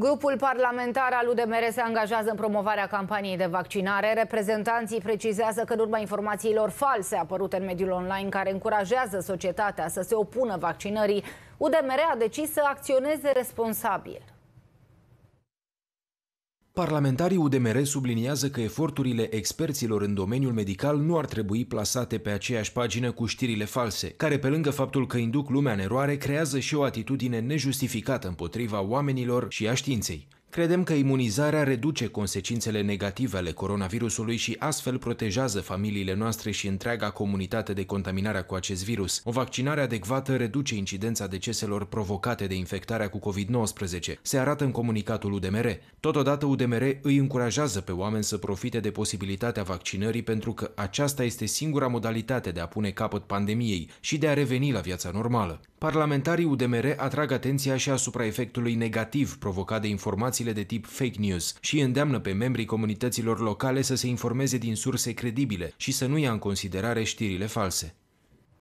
Grupul parlamentar al UDMR se angajează în promovarea campaniei de vaccinare. Reprezentanții precizează că în urma informațiilor false apărute în mediul online care încurajează societatea să se opună vaccinării, UDMR a decis să acționeze responsabil. Parlamentarii UDMR subliniază că eforturile experților în domeniul medical nu ar trebui plasate pe aceeași pagină cu știrile false, care pe lângă faptul că induc lumea în eroare, creează și o atitudine nejustificată împotriva oamenilor și a științei. Credem că imunizarea reduce consecințele negative ale coronavirusului și astfel protejează familiile noastre și întreaga comunitate de contaminarea cu acest virus. O vaccinare adecvată reduce incidența deceselor provocate de infectarea cu COVID-19, se arată în comunicatul UDMR. Totodată, UDMR îi încurajează pe oameni să profite de posibilitatea vaccinării pentru că aceasta este singura modalitate de a pune capăt pandemiei și de a reveni la viața normală. Parlamentarii UDMR atrag atenția și asupra efectului negativ provocat de informații informațiile de tip fake news și îndeamnă pe membrii comunităților locale să se informeze din surse credibile și să nu ia în considerare știrile false.